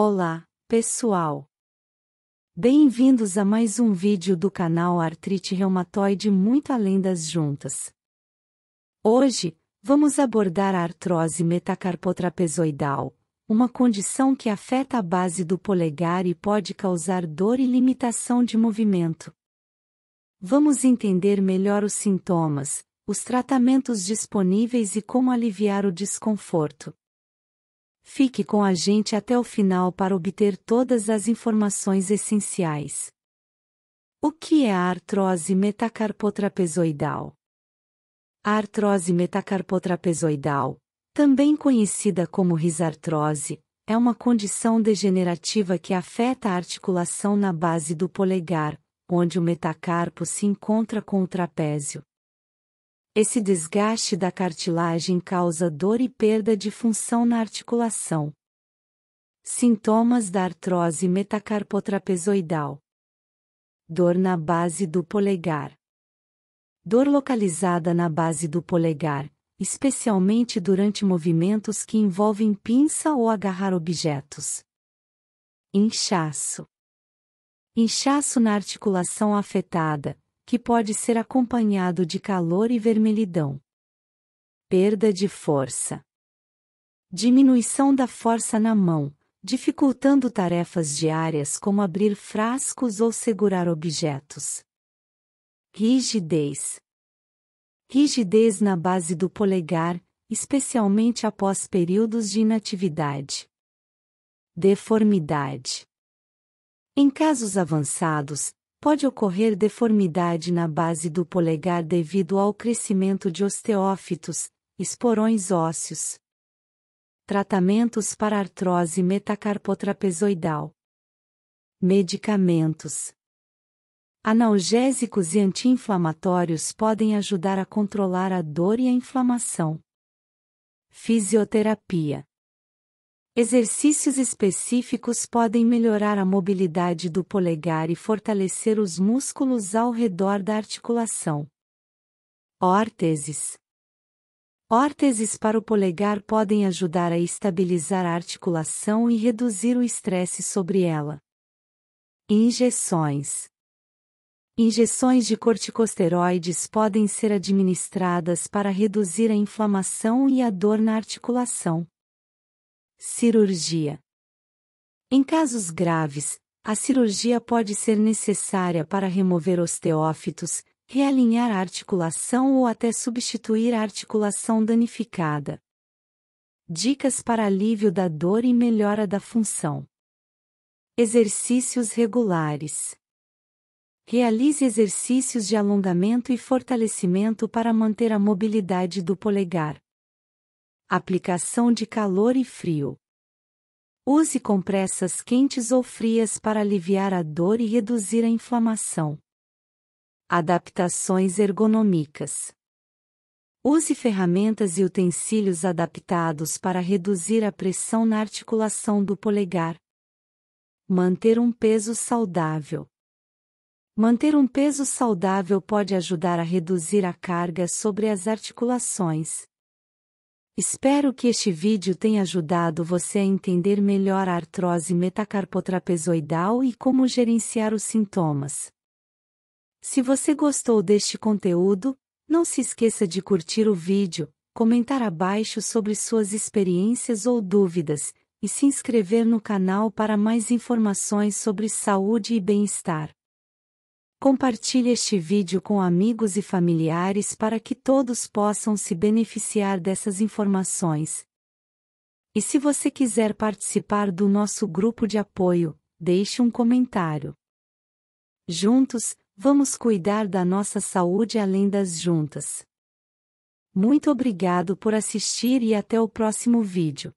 Olá, pessoal! Bem-vindos a mais um vídeo do canal Artrite Reumatoide Muito Além das Juntas. Hoje, vamos abordar a artrose metacarpotrapezoidal, uma condição que afeta a base do polegar e pode causar dor e limitação de movimento. Vamos entender melhor os sintomas, os tratamentos disponíveis e como aliviar o desconforto. Fique com a gente até o final para obter todas as informações essenciais. O que é a artrose metacarpotrapezoidal? A artrose metacarpotrapezoidal, também conhecida como risartrose, é uma condição degenerativa que afeta a articulação na base do polegar, onde o metacarpo se encontra com o trapézio. Esse desgaste da cartilagem causa dor e perda de função na articulação. Sintomas da artrose metacarpotrapezoidal: dor na base do polegar. Dor localizada na base do polegar, especialmente durante movimentos que envolvem pinça ou agarrar objetos. Inchaço: inchaço na articulação afetada, que pode ser acompanhado de calor e vermelhidão. Perda de força. Diminuição da força na mão, dificultando tarefas diárias como abrir frascos ou segurar objetos. Rigidez. Rigidez na base do polegar, especialmente após períodos de inatividade. Deformidade. Em casos avançados, Pode ocorrer deformidade na base do polegar devido ao crescimento de osteófitos, esporões ósseos. Tratamentos para artrose metacarpotrapezoidal. Medicamentos. Analgésicos e anti-inflamatórios podem ajudar a controlar a dor e a inflamação. Fisioterapia. Exercícios específicos podem melhorar a mobilidade do polegar e fortalecer os músculos ao redor da articulação. Órteses Órteses para o polegar podem ajudar a estabilizar a articulação e reduzir o estresse sobre ela. Injeções Injeções de corticosteroides podem ser administradas para reduzir a inflamação e a dor na articulação. Cirurgia. Em casos graves, a cirurgia pode ser necessária para remover osteófitos, realinhar a articulação ou até substituir a articulação danificada. Dicas para alívio da dor e melhora da função. Exercícios regulares. Realize exercícios de alongamento e fortalecimento para manter a mobilidade do polegar, Aplicação de calor e frio. Use compressas quentes ou frias para aliviar a dor e reduzir a inflamação. Adaptações ergonômicas. Use ferramentas e utensílios adaptados para reduzir a pressão na articulação do polegar. Manter um peso saudável. Manter um peso saudável pode ajudar a reduzir a carga sobre as articulações, Espero que este vídeo tenha ajudado você a entender melhor a artrose metacarpotrapezoidal e como gerenciar os sintomas. Se você gostou deste conteúdo, não se esqueça de curtir o vídeo, comentar abaixo sobre suas experiências ou dúvidas, e se inscrever no canal para mais informações sobre saúde e bem-estar. Compartilhe este vídeo com amigos e familiares para que todos possam se beneficiar dessas informações. E se você quiser participar do nosso grupo de apoio, deixe um comentário. Juntos, vamos cuidar da nossa saúde além das juntas. Muito obrigado por assistir e até o próximo vídeo.